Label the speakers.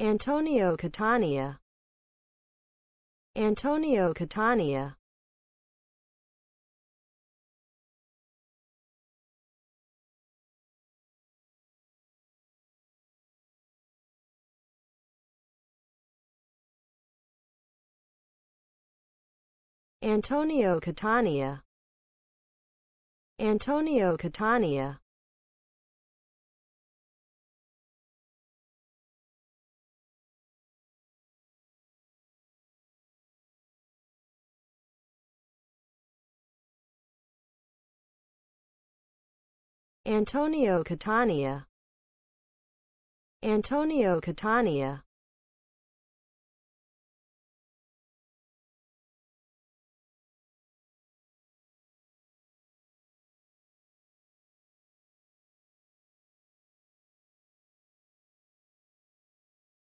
Speaker 1: Antonio Catania Antonio Catania Antonio Catania Antonio Catania Antonio Catania Antonio Catania